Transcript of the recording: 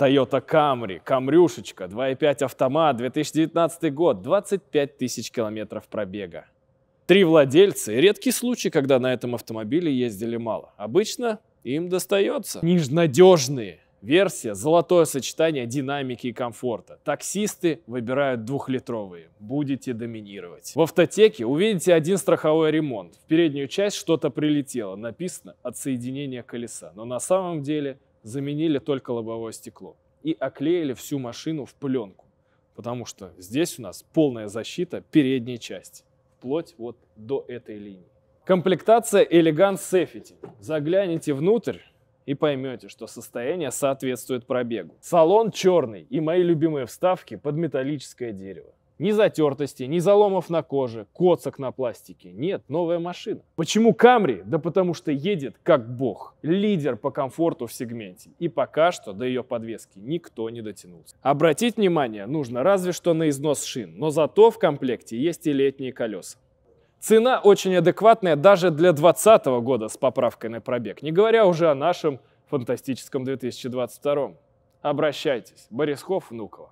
Toyota Camry, Камрюшечка, 2.5 автомат, 2019 год, 25 тысяч километров пробега. Три владельца и редкий случай, когда на этом автомобиле ездили мало. Обычно им достается. Нижнадежные. Версия – золотое сочетание динамики и комфорта. Таксисты выбирают двухлитровые. Будете доминировать. В автотеке увидите один страховой ремонт. В переднюю часть что-то прилетело. Написано «от соединения колеса». Но на самом деле – заменили только лобовое стекло и оклеили всю машину в пленку, потому что здесь у нас полная защита передней части, вплоть вот до этой линии. Комплектация Elegant Safety. Загляните внутрь и поймете, что состояние соответствует пробегу. Салон черный и мои любимые вставки под металлическое дерево. Ни затертости, ни заломов на коже, коцок на пластике. Нет, новая машина. Почему Камри? Да потому что едет как бог. Лидер по комфорту в сегменте. И пока что до ее подвески никто не дотянулся. Обратить внимание нужно разве что на износ шин, но зато в комплекте есть и летние колеса. Цена очень адекватная даже для 2020 года с поправкой на пробег, не говоря уже о нашем фантастическом 2022. Обращайтесь. Борисхов, Внуково.